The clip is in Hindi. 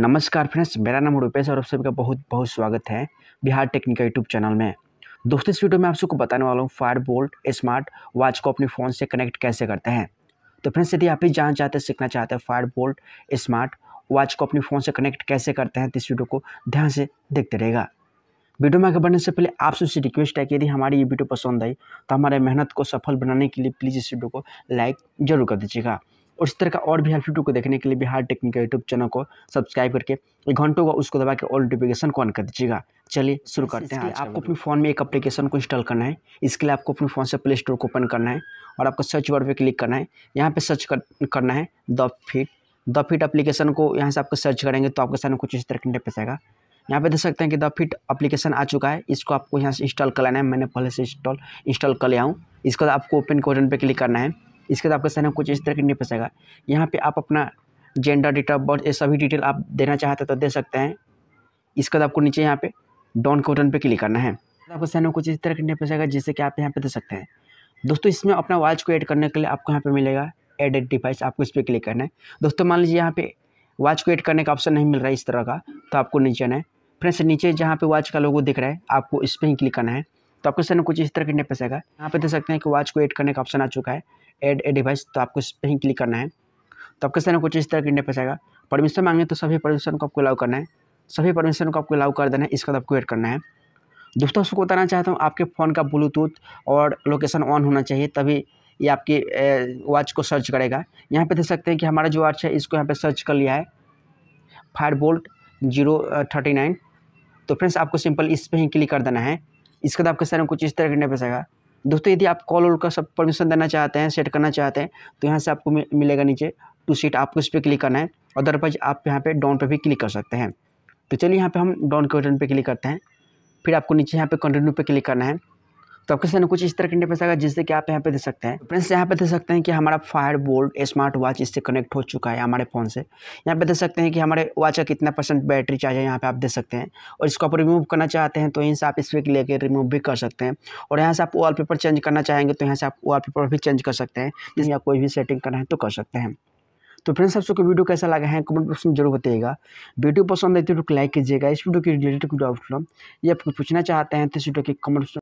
नमस्कार फ्रेंड्स मेरा नाम रुपेश और आप सभी का बहुत बहुत स्वागत है बिहार टेक्निकल यूट्यूब चैनल में दोस्तों इस वीडियो में आप सबको बताने वाला हूँ फायर बोल्ट स्मार्ट वॉच को अपने फ़ोन से कनेक्ट कैसे करते हैं तो फ्रेंड्स यदि आप भी जान चाहते हैं सीखना चाहते हैं फायर बोल्ट स्मार्ट वॉच को अपने फ़ोन से कनेक्ट कैसे करते हैं तो इस वीडियो को ध्यान से देखते रहेगा वीडियो में आगे बढ़ने से पहले आप सबसे रिक्वेस्ट है कि यदि हमारी ये वीडियो पसंद आई तो हमारे मेहनत को सफल बनाने के लिए प्लीज़ इस वीडियो को लाइक जरूर कर दीजिएगा और इस तरह का और भी हेल्प वीडियो को देखने के लिए बिहार टेक्निक यूट्यूब चैनल को सब्सक्राइब करके एक घंटों का उसको दबा के ऑल नोटिफिकेशन को ऑन कर दीजिएगा चलिए शुरू करते हैं आपको अपने फ़ोन मतलब। में एक एप्लीकेशन को इंस्टॉल करना है इसके लिए आपको अपने फ़ोन से प्ले स्टोर को ओपन करना है और आपको सर्च वर्ड पर क्लिक करना है यहाँ पर सर्च करना है Da Fit Da Fit application को यहाँ से आपको सर्च करेंगे तो आपके सामने कुछ इस तरह का इंटरफेस आएगा यहाँ पे देख सकते हैं कि द फिट अप्लीकेशन आ चुका है इसको आपको यहाँ से इंस्टॉल कर लेना है मैंने पहले से इंस्टॉल इंस्टॉल कर लिया हूँ इसको आपको ओपन के पे पर क्लिक करना है इसके बाद आपका साइन कुछ इस तरह के नहीं फंसेगा यहाँ पर आप अपना जेंडर डेट ऑफ बर्थ ये सभी डिटेल आप देना चाहते तो दे सकते हैं इसके बाद आपको नीचे यहाँ पे डाउन के बटन पर क्लिक करना है आपको साइन कुछ इस तरह की नहीं फंसेगा तो जैसे कि आप यहाँ पे दे सकते हैं दोस्तों इसमें अपना वॉच को ऐड करने के लिए आपको यहाँ पे मिलेगा एड एड डिवाइस आपको इस पर क्लिक करना है दोस्तों मान लीजिए यहाँ पे वॉच को ऐड करने का ऑप्शन नहीं मिल रहा है इस तरह का तो आपको नीचे आना है फ्रेंड्स नीचे जहाँ पे वॉच का लोगो दिख रहा है आपको इस पर ही क्लिक करना है तो आपको सर कुछ इस तरह के नहीं फंसेगा यहाँ पे देख सकते हैं कि वॉच को एड करने का ऑप्शन आ चुका है एड ए डिवाइस तो आपको इस पर ही क्लिक करना है तो आपके सामने कुछ इस तरह का इंटरफेस आएगा परमिशन मांगे तो सभी परमिशन को आपको अलाउ करना है सभी परमिशन को आपको अलाउ कर देना है इसका आपको एड करना है दोस्तों उसको बताना चाहता हूँ आपके फ़ोन का ब्लूटूथ और लोकेशन ऑन होना चाहिए तभी ये आपकी वॉच को सर्च करेगा यहाँ पे देख सकते हैं कि हमारा जो वॉच है इसको यहाँ पे सर्च कर लिया है Fire Boltt zero thirty nine तो फ्रेंड्स आपको सिंपल इस पर ही क्लिक कर देना है इसके बाद आपके सामने कुछ इस तरह का नहीं आएगा दोस्तों यदि आप कॉल ऑल का सब परमिशन देना चाहते हैं सेट करना चाहते हैं तो यहाँ से आपको मिलेगा नीचे टू सीट आपको इस पर क्लिक करना है अदरवाइज आप यहाँ पे डाउन पे भी क्लिक कर सकते हैं तो चलिए यहाँ पे हम डाउन के बटन पे क्लिक करते हैं फिर आपको नीचे यहाँ पे कंटिन्यू पे क्लिक करना है तो आपके सामने कुछ इस तरह के इंटरफेस आएगा जिससे कि आप यहाँ पे दे सकते हैं फ्रेंड्स यहाँ पे दे सकते हैं कि हमारा फायर बोल्ट स्मार्ट वॉच इससे कनेक्ट हो चुका है हमारे फ़ोन से यहाँ पे दे सकते हैं कि हमारे वॉच का कितना परसेंट बैटरी चार्ज है यहाँ पे आप दे सकते हैं और इसको आप रिमूव करना चाहते हैं तो यहीं से आप इस पर लेकर रिमूव भी कर सकते हैं और यहाँ से आप वॉल चेंज करना चाहेंगे तो यहाँ से आप वॉल भी चेंज कर सकते हैं जिसमें आप कोई भी सेटिंग करना है तो कर सकते हैं तो फ्रेंड्स आप सबको वीडियो कैसा लगा है कमेंट बॉक्स में जरूर बताइएगा वीडियो पसंद आती है तो लाइक कीजिएगा इस वीडियो के रिलेटेड कोई डाउट या कुछ पूछना चाहते हैं तो इस वीडियो के कमेंट